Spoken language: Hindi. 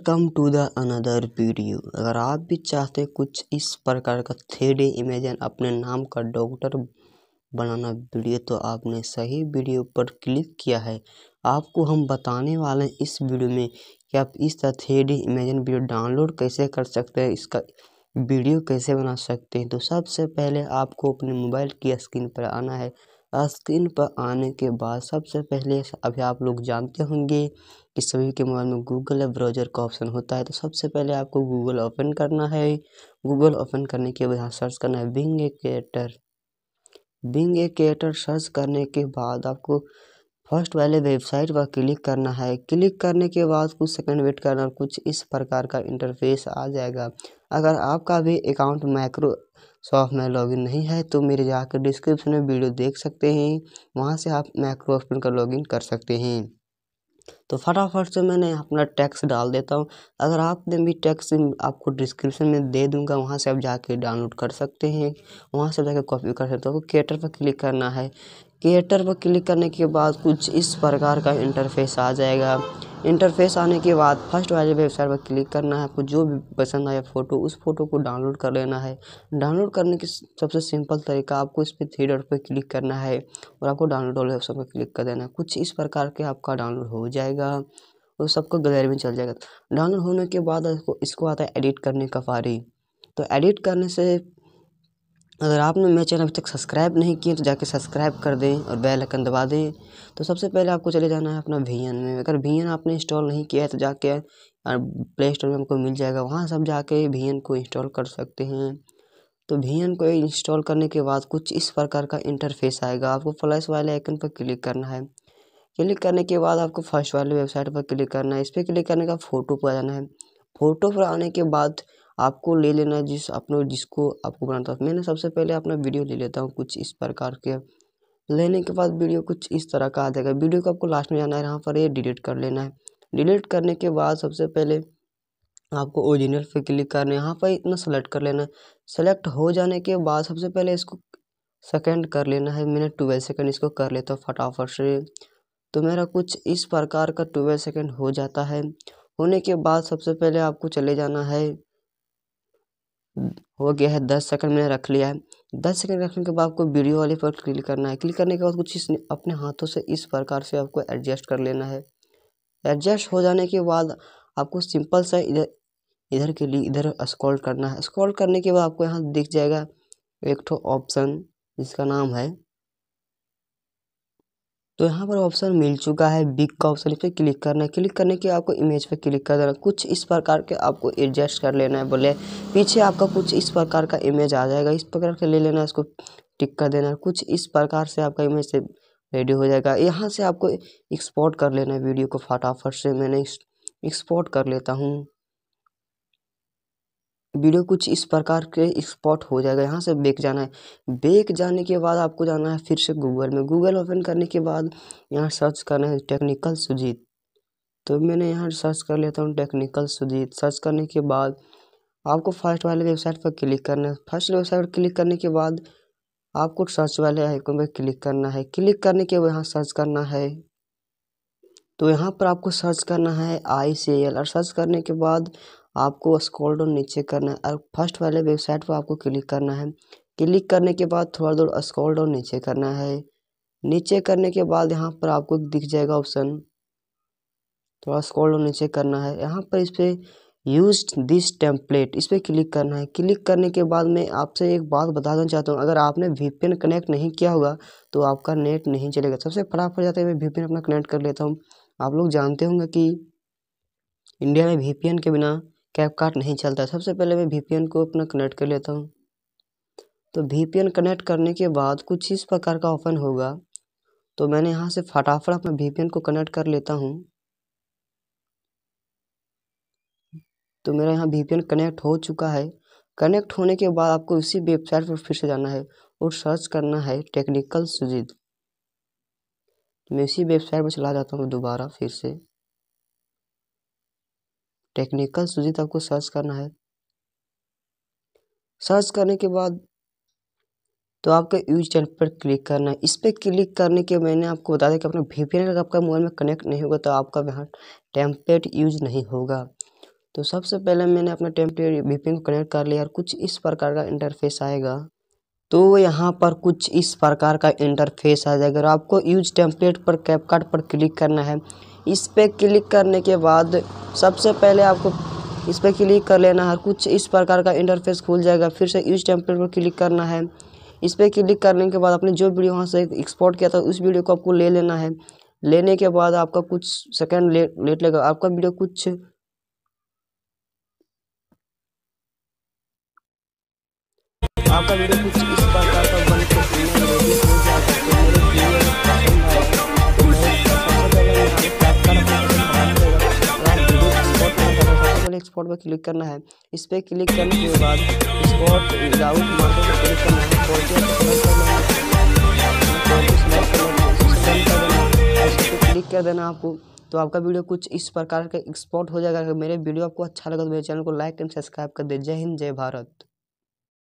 welcome to the another video अगर आप भी चाहते कुछ इस प्रकार का थ्री डी इमेजन अपने नाम का डॉक्टर बनाना वीडियो तो आपने सही वीडियो पर क्लिक किया है आपको हम बताने वाले हैं इस वीडियो में कि आप इस तरह three D imagine video download कैसे कर सकते हैं इसका वीडियो कैसे बना सकते हैं तो सबसे पहले आपको अपने मोबाइल की स्क्रीन पर आना है स्क्रीन पर आने के बाद सबसे पहले अभी आप लोग जानते होंगे कि सभी के मोबाइल में गूगल या ब्राउज़र का ऑप्शन होता है तो सबसे पहले आपको गूगल ओपन करना है गूगल ओपन करने के बाद यहाँ सर्च करना है Bing a creator Bing a creator search करने के बाद आपको फर्स्ट वाले वेबसाइट पर क्लिक करना है क्लिक करने के बाद कुछ सेकंड वेट करना कुछ इस प्रकार का इंटरफेस आ जाएगा अगर आपका भी अकाउंट माइक्रो शॉप में लॉगिन नहीं है तो मेरे जाकर डिस्क्रिप्शन में वीडियो देख सकते हैं वहाँ से आप माइक्रोसॉफ्ट का लॉगिन कर सकते हैं तो फटाफट से मैंने अपना टैक्स डाल देता हूँ अगर आपने भी टैक्स आपको डिस्क्रिप्शन में दे दूंगा वहाँ से आप जाके डाउनलोड कर सकते हैं वहाँ से जाके कॉपी कर सकते हो तो क्रिएटर पर क्लिक करना है क्रिएटर पर क्लिक करने के बाद कुछ इस प्रकार का इंटरफेस आ जाएगा इंटरफेस आने के बाद फर्स्ट वाले वेबसाइट पर क्लिक करना है आपको जो भी पसंद आया फ़ोटो उस फोटो को डाउनलोड कर लेना है डाउनलोड करने के सबसे सिंपल तरीका आपको इस पर थ्री डॉट पर क्लिक करना है और आपको डाउनलोड वाले ऑप्शन पर क्लिक कर देना है कुछ इस प्रकार के आपका डाउनलोड हो जाएगा और सबको गैलरी में चल जाएगा डाउनलोड होने के बाद इसको इसको आता है एडिट करने का फारी तो एडिट करने से अगर आपने मेरे चैनल अभी तक सब्सक्राइब नहीं किए तो जाके सब्सक्राइब कर दें और बेल आइकन दबा दें तो सबसे पहले आपको चले जाना है अपना वी एन में अगर वी एन आपने इंस्टॉल नहीं किया है तो जाके प्ले स्टोर में आपको मिल जाएगा वहाँ से जाके वी एन को इंस्टॉल कर सकते हैं तो वी एन को इंस्टॉल करने के बाद कुछ इस प्रकार का इंटरफेस आएगा आपको प्लस वाले आइकन पर क्लिक करना है क्लिक करने के बाद आपको फर्स्ट वाली वेबसाइट पर क्लिक करना है इस पर क्लिक करने का फ़ोटो पर आना है फ़ोटो पर आने के बाद आपको ले लेना जिस अपनो जिसको आपको बनाता है मैंने सबसे पहले अपना वीडियो ले लेता हूँ कुछ इस प्रकार के लेने के बाद वीडियो कुछ इस तरह का आ जाएगा वीडियो को आपको लास्ट में जाना है यहाँ पर ये डिलीट कर लेना है डिलीट करने के बाद सबसे पहले आपको ओरिजिनल पे क्लिक करना है यहाँ पर इतना सेलेक्ट कर लेना है सेलेक्ट हो जाने के बाद सबसे पहले इसको सेकंड कर लेना है मैंने ट्वेल्व सेकंड इसको कर लेता हूँ फटाफट से तो मेरा कुछ इस प्रकार का ट्वेल्व सेकंड हो जाता है होने के बाद सबसे पहले आपको चले जाना है हो गया है दस सेकंड मैंने रख लिया है दस सेकंड रखने के बाद आपको वीडियो वाले पर क्लिक करना है क्लिक करने के बाद कुछ इस अपने हाथों से इस प्रकार से आपको एडजस्ट कर लेना है एडजस्ट हो जाने के बाद आपको सिंपल सा इधर इधर के लिए इधर स्क्रॉल करना है स्क्रॉल करने के बाद आपको यहाँ दिख जाएगा एक ठो ऑप्शन जिसका नाम है तो यहाँ पर ऑप्शन मिल चुका है बिग का ऑप्शन इस पर क्लिक करना है क्लिक करने के आपको इमेज पर क्लिक कर देना कुछ इस प्रकार के आपको एडजस्ट कर लेना है बोले पीछे आपका कुछ इस प्रकार का इमेज आ जाएगा इस प्रकार का ले लेना है इसको टिक कर देना है कुछ इस प्रकार से आपका इमेज से रेडी हो जाएगा यहाँ से आपको एक्सपोर्ट कर लेना है वीडियो को फटाफट से मैंने एक्सपोर्ट कर लेता हूँ वीडियो कुछ इस प्रकार के स्पॉट हो जाएगा यहाँ से बेक जाना है बेक जाने के बाद आपको जाना है फिर से गूगल में गूगल ओपन करने के बाद यहाँ सर्च करना है टेक्निकल सुजीत तो मैंने यहाँ सर्च कर लेता हूँ टेक्निकल सुजीत सर्च करने के बाद आपको फर्स्ट वाले वेबसाइट पर क्लिक करना है फर्स्ट वेबसाइट पर क्लिक करने के बाद आपको सर्च वाले आइकन पर क्लिक करना है क्लिक करने के बाद यहाँ सर्च करना है तो यहाँ पर आपको सर्च करना है आई सी एल और सर्च करने के बाद आपको स्क्रॉल डाउन नीचे करना है और फर्स्ट वाले वेबसाइट पर आपको क्लिक करना है क्लिक करने के बाद थोड़ा दूर स्क्रॉल डाउन नीचे करना है नीचे करने के बाद यहाँ पर आपको दिख जाएगा ऑप्शन थोड़ा स्क्रॉल डाउन नीचे करना है यहाँ पर इस पर यूज दिस टेम्पलेट इस पर क्लिक करना है क्लिक करने के बाद मैं आपसे एक बात बता देना चाहता हूँ अगर आपने वी कनेक्ट नहीं किया होगा तो आपका नेट नहीं चलेगा सबसे फटाफट जाते मैं वी अपना कनेक्ट कर लेता हूँ आप लोग जानते होंगे कि इंडिया में वी के बिना कैप कार्ड नहीं चलता सबसे पहले मैं वी को अपना कनेक्ट कर लेता हूँ तो वी कनेक्ट करने के बाद कुछ इस प्रकार का ओपन होगा तो मैंने यहाँ से फटाफट अपना वी को कनेक्ट कर लेता हूँ तो मेरा यहाँ वी कनेक्ट हो चुका है कनेक्ट होने के बाद आपको उसी वेबसाइट पर फिर से जाना है और सर्च करना है टेक्निकल सुजीत मैं इसी वेबसाइट पर चला जाता हूँ दोबारा फिर से टेक्निकल सुजीत आपको सर्च करना है सर्च करने के बाद तो आपका यूज चैनल पर क्लिक करना है इस पर क्लिक करने के मैंने आपको बता दें कि अपना वी पी आपका मोबाइल में कनेक्ट नहीं होगा तो आपका यहाँ टेम्पलेट यूज नहीं होगा तो सबसे पहले मैंने अपना टेम्पलेट वी को कनेक्ट कर लिया और कुछ इस प्रकार का इंटरफेस आएगा तो यहाँ पर कुछ इस प्रकार का इंटरफेस आ जाएगा और आपको यूज टेम्पलेट पर कैपकार्ट पर क्लिक करना है इस पर क्लिक करने के बाद सबसे पहले आपको इस पर क्लिक कर लेना है कुछ इस प्रकार का इंटरफेस खुल जाएगा फिर से यूज टेम्पलेट पर क्लिक करना है इस पर क्लिक करने के बाद आपने जो वीडियो वहाँ से एक्सपोर्ट किया था उस वीडियो को आपको ले लेना है लेने के बाद आपका कुछ सेकेंड लेट लेगा आपका वीडियो कुछ आपका वीडियो कुछ इस प्रकार का स्पॉट पर क्लिक करना है इस पर क्लिक करने के बाद स्पॉट विदाउट मार्केट पर क्लिक करना है क्लिक कर देना आपको तो आपका वीडियो कुछ इस प्रकार का एक्सपोर्ट हो जाएगा अगर मेरे वीडियो आपको अच्छा लगा तो मेरे चैनल को लाइक एंड सब्सक्राइब कर दे जय हिंद जय भारत